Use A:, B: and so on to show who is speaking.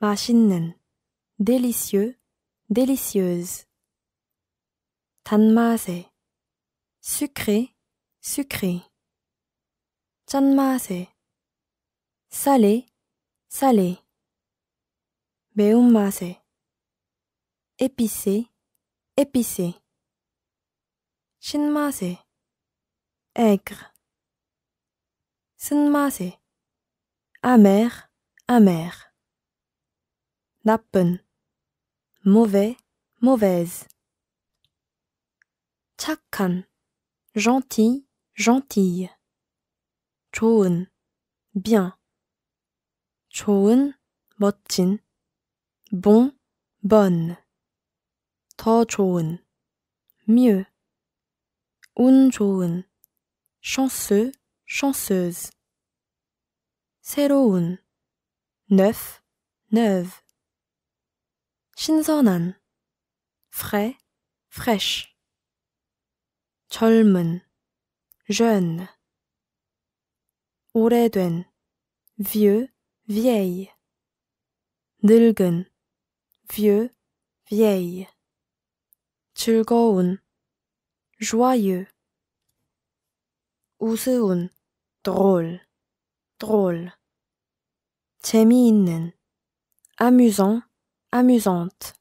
A: 맛있는 délicieux, délicieuse. 단맛에 sucré, sucré. 짠맛에 salé, salé. 매운맛에 épicé, épicé. 신맛에 aigre. 쓴맛에 amer, amer mauvais, mauvaise. 착한, gentil, gentille. 좋은, bien. 좋은, 멋진. bon, bonne. 더 mieux. 운 좋은, chanceux, chanceuse. 새로운, neuf, neuf 신선한 frais, fraîche. 젊은 jeune. 오래된 vieux, vieille. 늙은 vieux, vieille. 즐거운 joyeux. 우스운 drôle, drôle. 재미있는 amusant, amusante.